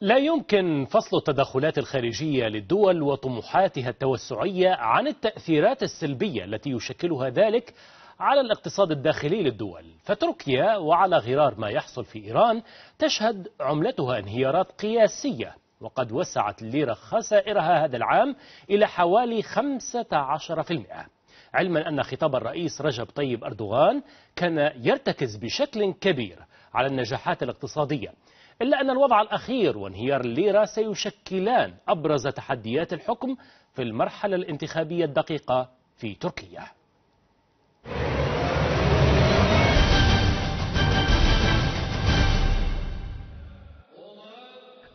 لا يمكن فصل التدخلات الخارجية للدول وطموحاتها التوسعية عن التأثيرات السلبية التي يشكلها ذلك على الاقتصاد الداخلي للدول فتركيا وعلى غرار ما يحصل في إيران تشهد عملتها انهيارات قياسية وقد وسعت الليرة خسائرها هذا العام إلى حوالي 15% علما أن خطاب الرئيس رجب طيب أردوغان كان يرتكز بشكل كبير على النجاحات الاقتصادية إلا أن الوضع الأخير وانهيار الليرة سيشكلان أبرز تحديات الحكم في المرحلة الانتخابية الدقيقة في تركيا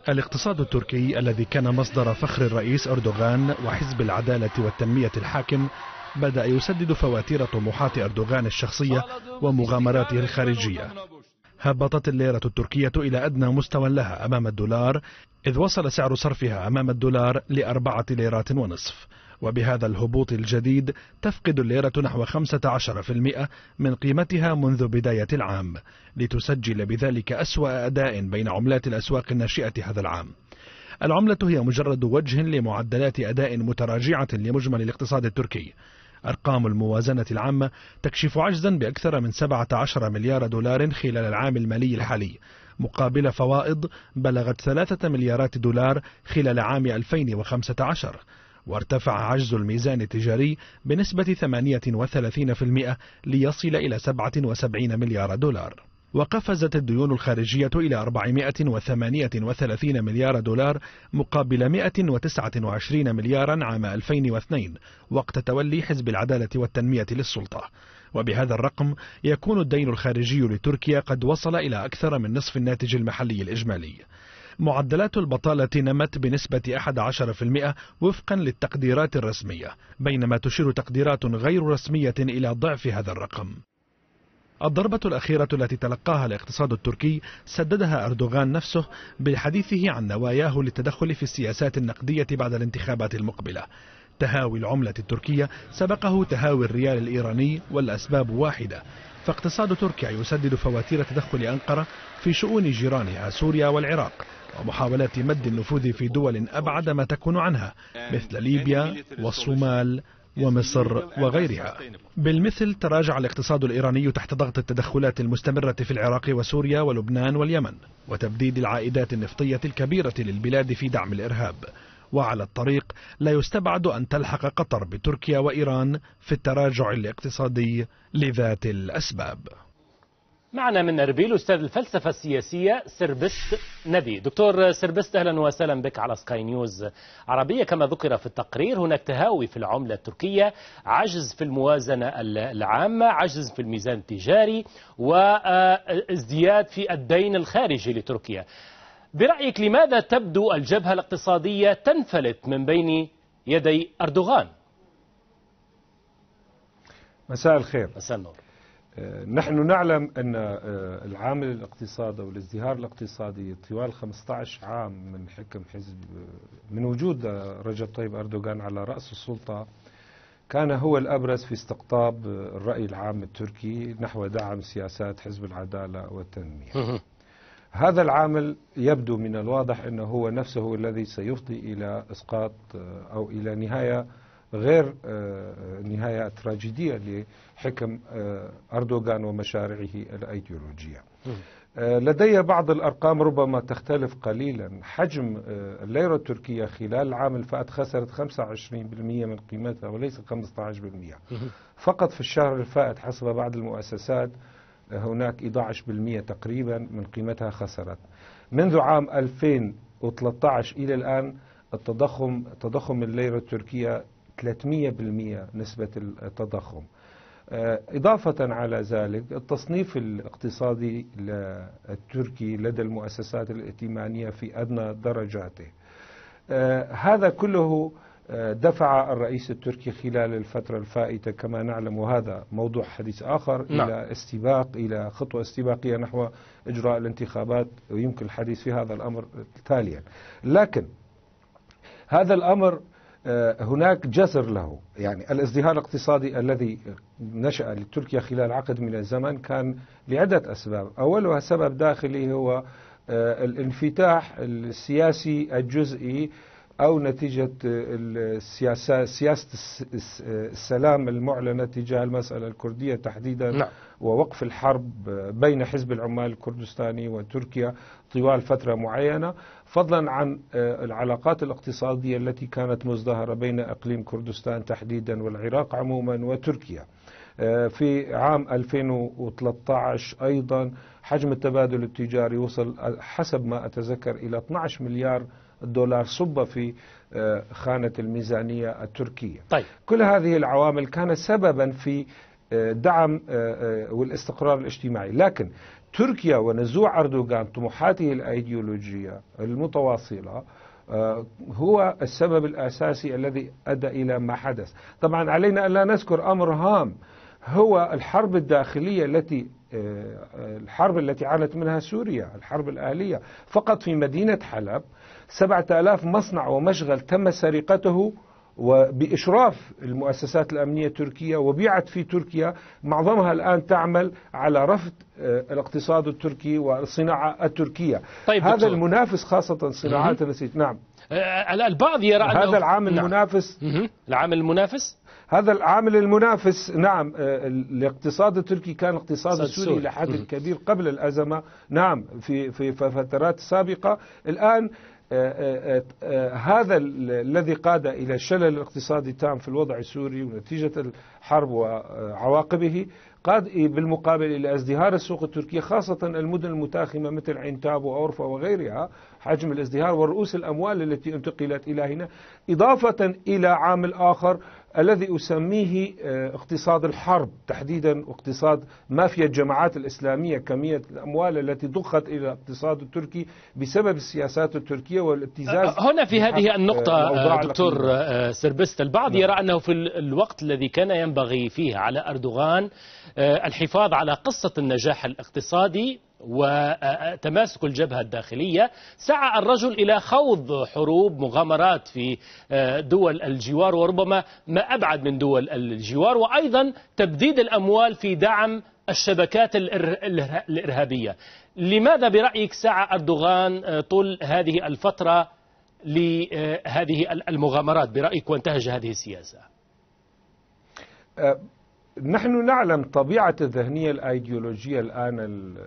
الاقتصاد التركي الذي كان مصدر فخر الرئيس أردوغان وحزب العدالة والتنمية الحاكم بدأ يسدد فواتير طموحات أردوغان الشخصية ومغامراته الخارجية هبطت الليرة التركية إلى أدنى مستوى لها أمام الدولار إذ وصل سعر صرفها أمام الدولار لأربعة ليرات ونصف وبهذا الهبوط الجديد تفقد الليرة نحو 15% من قيمتها منذ بداية العام لتسجل بذلك أسوأ أداء بين عملات الأسواق الناشئة هذا العام العملة هي مجرد وجه لمعدلات أداء متراجعة لمجمل الاقتصاد التركي أرقام الموازنة العامة تكشف عجزا بأكثر من 17 مليار دولار خلال العام المالي الحالي مقابل فوائض بلغت 3 مليارات دولار خلال عام 2015 وارتفع عجز الميزان التجاري بنسبة 38% ليصل إلى 77 مليار دولار وقفزت الديون الخارجية إلى 438 مليار دولار مقابل 129 مليارا عام 2002 وقت تولي حزب العدالة والتنمية للسلطة وبهذا الرقم يكون الدين الخارجي لتركيا قد وصل إلى أكثر من نصف الناتج المحلي الإجمالي معدلات البطالة نمت بنسبة 11% وفقا للتقديرات الرسمية بينما تشير تقديرات غير رسمية إلى ضعف هذا الرقم الضربة الأخيرة التي تلقاها الاقتصاد التركي سددها أردوغان نفسه بحديثه عن نواياه للتدخل في السياسات النقدية بعد الانتخابات المقبلة تهاوي العملة التركية سبقه تهاوي الريال الإيراني والأسباب واحدة فاقتصاد تركيا يسدد فواتير تدخل أنقرة في شؤون جيرانها سوريا والعراق ومحاولات مد النفوذ في دول أبعد ما تكون عنها مثل ليبيا والصومال ومصر وغيرها بالمثل تراجع الاقتصاد الإيراني تحت ضغط التدخلات المستمرة في العراق وسوريا ولبنان واليمن وتبديد العائدات النفطية الكبيرة للبلاد في دعم الإرهاب وعلى الطريق لا يستبعد أن تلحق قطر بتركيا وإيران في التراجع الاقتصادي لذات الأسباب معنا من اربيل استاذ الفلسفه السياسيه سربست نبي دكتور سربست اهلا وسهلا بك على سكاي نيوز عربيه كما ذكر في التقرير هناك تهاوي في العمله التركيه عجز في الموازنه العامه عجز في الميزان التجاري وازدياد في الدين الخارجي لتركيا برايك لماذا تبدو الجبهه الاقتصاديه تنفلت من بين يدي اردوغان مساء الخير مساء النور آه، نحن نعلم أن آه، العامل الاقتصادي أو الازدهار الاقتصادي طوال 15 عام من حكم حزب آه، من وجود رجب طيب أردوغان على رأس السلطة كان هو الأبرز في استقطاب الرأي العام التركي نحو دعم سياسات حزب العدالة والتنمية هذا العامل يبدو من الواضح أنه هو نفسه الذي سيفضي إلى إسقاط أو إلى نهاية غير النهاية آه، آه، التراجيدية لحكم آه، أردوغان ومشاريعه الأيديولوجية لدي بعض الأرقام ربما تختلف قليلا حجم الليرة التركية خلال العام الفات خسرت 25% من قيمتها وليس 15% فقط في الشهر الفائت حسب بعض المؤسسات هناك 11% تقريبا من قيمتها خسرت منذ عام 2013 إلى الآن التضخم تضخم الليرة التركية 300% نسبة التضخم آه، إضافة على ذلك التصنيف الاقتصادي التركي لدى المؤسسات الائتمانية في أدنى درجاته آه، هذا كله آه، دفع الرئيس التركي خلال الفترة الفائتة كما نعلم وهذا موضوع حديث آخر نعم. إلى استباق إلى خطوة استباقية نحو إجراء الانتخابات ويمكن الحديث في هذا الأمر تاليا لكن هذا الأمر آه، هناك جسر له يعني الازدهار الاقتصادي الذي نشأ لتركيا خلال عقد من الزمن كان لعدة أسباب أولها سبب داخلي هو آه، الانفتاح السياسي الجزئي أو نتيجة السياسة سياسة السلام المعلنة تجاه المسألة الكردية تحديدا نعم. ووقف الحرب بين حزب العمال الكردستاني وتركيا طوال فترة معينة فضلا عن آه، العلاقات الاقتصادية التي كانت مزدهرة بين إقليم كردستان تحديدا والعراق عموما وتركيا آه، في عام 2013 أيضا حجم التبادل التجاري وصل آه، حسب ما أتذكر إلى 12 مليار الدولار صب في آه، خانة الميزانية التركية طيب. كل هذه العوامل كانت سببا في آه، دعم آه، والاستقرار الاجتماعي لكن تركيا ونزوع أردوغان طموحاته الأيديولوجية المتواصلة هو السبب الأساسي الذي أدى إلى ما حدث طبعا علينا أن لا نذكر أمر هام هو الحرب الداخلية التي الحرب التي عانت منها سوريا الحرب الأهلية فقط في مدينة حلب سبعة آلاف مصنع ومشغل تم سرقته وبإشراف المؤسسات الأمنية التركية وبيعت في تركيا معظمها الآن تعمل على رفض آه، الاقتصاد التركي والصناعة التركية طيب هذا دكتور. المنافس خاصة صناعات النسيج نعم آه، البعض يرى أنه هذا العامل نعم. المنافس العامل المنافس هذا العامل المنافس نعم آه، الاقتصاد التركي كان الاقتصاد السوري إلى حد كبير قبل الأزمة نعم في في فترات سابقة الآن آه، آه، آه، هذا الذي قاد إلى الشلل الاقتصادي التام في الوضع السوري ونتيجة الحرب وعواقبه قاد بالمقابل إلى ازدهار السوق التركية خاصة المدن المتاخمة مثل عين تاب وأورفا وغيرها حجم الازدهار ورؤوس الأموال التي انتقلت إلى هنا إضافة إلى عامل آخر الذي أسميه آه، اقتصاد الحرب تحديدا اقتصاد مافيا الجماعات الإسلامية كمية الأموال التي ضخت إلى الاقتصاد التركي بسبب السياسات التركية والابتزاز أه، هنا في هذه النقطة آه، دكتور سربست البعض نعم. يرى أنه في الوقت الذي كان ينبغي فيه على أردوغان الحفاظ على قصة النجاح الاقتصادي وتماسك الجبهة الداخلية سعى الرجل إلى خوض حروب مغامرات في آه، دول الجوار وربما ما أبعد من دول الجوار وأيضا تبديد الأموال في دعم الشبكات الإرهابية لماذا برأيك سعى أردوغان آه، طول هذه الفترة لهذه آه، المغامرات برأيك وانتهج هذه السياسة نحن نعلم طبيعة الذهنية الأيديولوجية الآن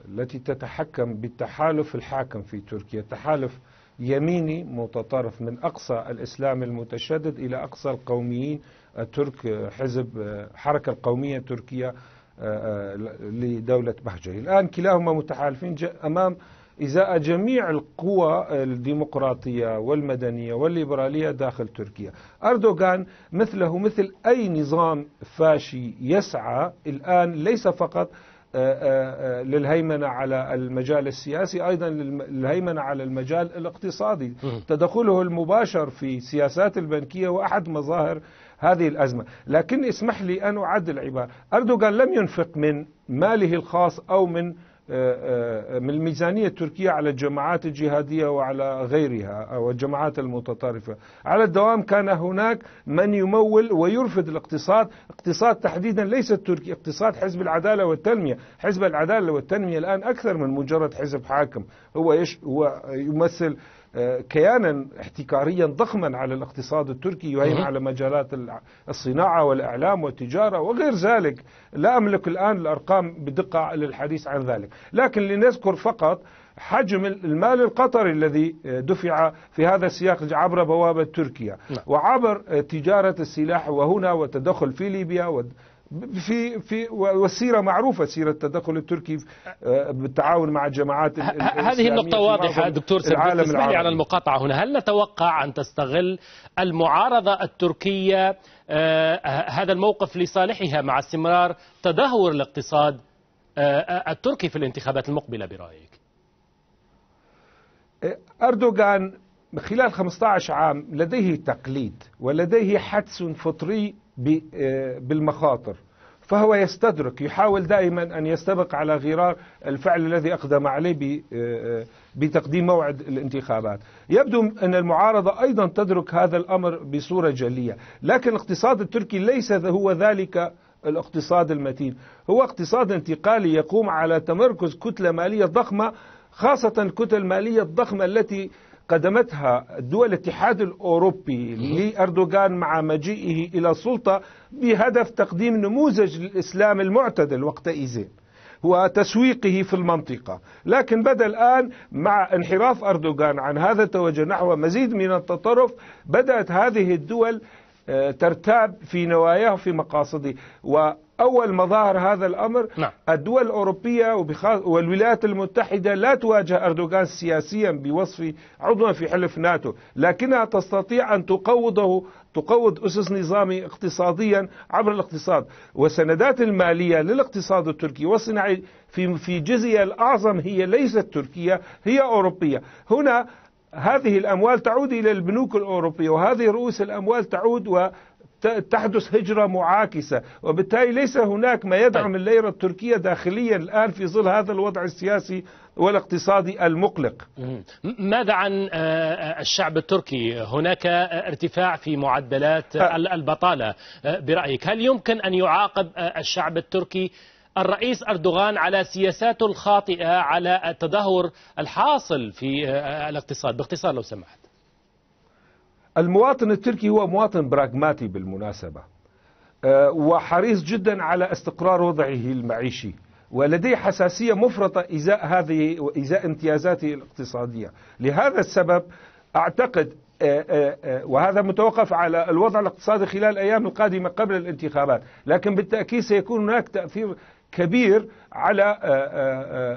التي تتحكم بالتحالف الحاكم في تركيا تحالف يميني متطرف من أقصى الإسلام المتشدد إلى أقصى القوميين الترك آه، آه، حزب آه، حركة القومية التركية لدولة بهجري الآن كلاهما متحالفين أمام إزاء جميع القوى الديمقراطية والمدنية والليبرالية داخل تركيا أردوغان مثله مثل أي نظام فاشي يسعى الآن ليس فقط آه، آه، للهيمنة على المجال السياسي أيضا للهيمنة على المجال الاقتصادي تدخله المباشر في سياسات البنكية وأحد مظاهر هذه الأزمة لكن اسمح لي أن أعدل العبارة أردوغان لم ينفق من ماله الخاص أو من آه، آه، من الميزانية التركية على الجماعات الجهادية وعلى غيرها أو الجماعات المتطرفة على الدوام كان هناك من يمول ويرفض الاقتصاد اقتصاد تحديدا ليس التركي اقتصاد حزب العدالة والتنمية حزب العدالة والتنمية الآن أكثر من مجرد حزب حاكم هو, يش هو يمثل كيانا احتكاريا ضخما على الاقتصاد التركي يهيمن على مجالات الصناعة والإعلام والتجارة وغير ذلك لا أملك الآن الأرقام بدقة للحديث عن ذلك لكن لنذكر فقط حجم المال القطري الذي آه، دفع في هذا السياق عبر بوابة تركيا نعم. وعبر آه، تجارة السلاح وهنا والتدخل في ليبيا في في وسيره معروفه سيره التدخل التركي آه، بالتعاون مع الجماعات هذه النقطه واضحه دكتور سبيل اسمح على المقاطعه هنا هل نتوقع ان تستغل المعارضه التركيه آه، هذا الموقف لصالحها مع استمرار تدهور الاقتصاد آه، التركي في الانتخابات المقبله برايك اردوغان خلال 15 عام لديه تقليد ولديه حدس فطري آه، بالمخاطر فهو يستدرك يحاول دائما أن يستبق على غرار الفعل الذي أقدم عليه آه، آه، بتقديم موعد الانتخابات يبدو أن المعارضة أيضا تدرك هذا الأمر بصورة جلية لكن الاقتصاد التركي ليس هو ذلك الاقتصاد المتين هو اقتصاد انتقالي يقوم على تمركز كتلة مالية ضخمة خاصة الكتل المالية الضخمة التي قدمتها دول الاتحاد الأوروبي لأردوغان مع مجيئه إلى السلطة بهدف تقديم نموذج للإسلام المعتدل وقتئذ وتسويقه في المنطقة لكن بدأ الآن مع انحراف أردوغان عن هذا التوجه نحو مزيد من التطرف بدأت هذه الدول آه، ترتاب في نواياه وفي مقاصده و أول مظاهر هذا الأمر نعم. الدول الأوروبية والولايات المتحدة لا تواجه أردوغان سياسيا بوصفه عضوا في حلف ناتو لكنها تستطيع أن تقوضه تقوض أسس نظامي اقتصاديا عبر الاقتصاد والسندات المالية للاقتصاد التركي والصناعي في في جزء الأعظم هي ليست تركية هي أوروبية هنا هذه الأموال تعود إلى البنوك الأوروبية وهذه رؤوس الأموال تعود و تحدث هجرة معاكسة وبالتالي ليس هناك ما يدعم طيب. الليرة التركية داخليا الآن في ظل هذا الوضع السياسي والاقتصادي المقلق ماذا عن آه، آه، الشعب التركي هناك آه، ارتفاع في معدلات البطالة برأيك هل يمكن أن يعاقب الشعب التركي الرئيس أردوغان على سياساته الخاطئة على التدهور الحاصل في الاقتصاد باختصار لو سمحت المواطن التركي هو مواطن براغماتي بالمناسبة آه، وحريص جدا على استقرار وضعه المعيشي ولديه حساسية مفرطة إزاء هذه إزاء امتيازاته الاقتصادية لهذا السبب أعتقد آه، آه، وهذا متوقف على الوضع الاقتصادي خلال الأيام القادمة قبل الانتخابات لكن بالتأكيد سيكون هناك تأثير كبير على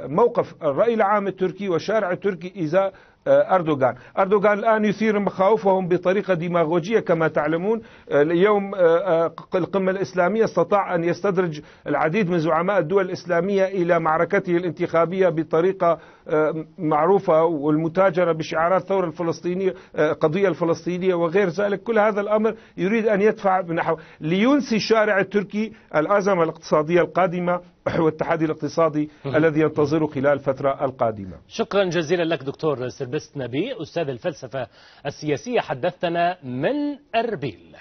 موقف الرأي العام التركي والشارع التركي إذا آه، أردوغان أردوغان الآن يثير مخاوفهم بطريقة ديماغوجية كما تعلمون آه، اليوم آه، القمة الإسلامية استطاع أن يستدرج العديد من زعماء الدول الإسلامية إلى معركته الانتخابية بطريقة معروفة والمتاجرة بشعارات الثورة الفلسطينية القضية الفلسطينية وغير ذلك كل هذا الأمر يريد أن يدفع نحو لينسي الشارع التركي الأزمة الاقتصادية القادمة نحو التحدي الاقتصادي الذي ينتظره خلال الفترة القادمة شكرا جزيلا لك دكتور سربست نبي أستاذ الفلسفة السياسية حدثتنا من أربيل